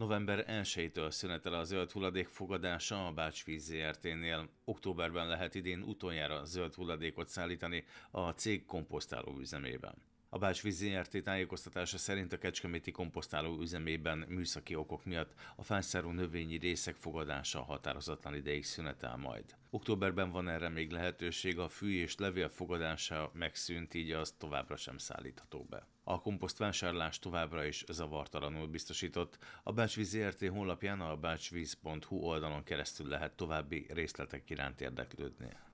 November 1-től szünetel a zöld hulladék fogadása a Bácsvíz ZRT-nél. Októberben lehet idén utoljára zöld hulladékot szállítani a cég komposztáló üzemében. A Bács ZRT tájékoztatása szerint a Kecskeméti komposztáló üzemében műszaki okok miatt a felszáró növényi részek fogadása határozatlan ideig szünetel majd. Októberben van erre még lehetőség, a fű és levél fogadása megszűnt, így az továbbra sem szállítható be. A komposztvásárlás továbbra is zavartalanul biztosított. A Bácsvíz ZRT honlapján a bácsvíz.hu oldalon keresztül lehet további részletek iránt érdeklődni.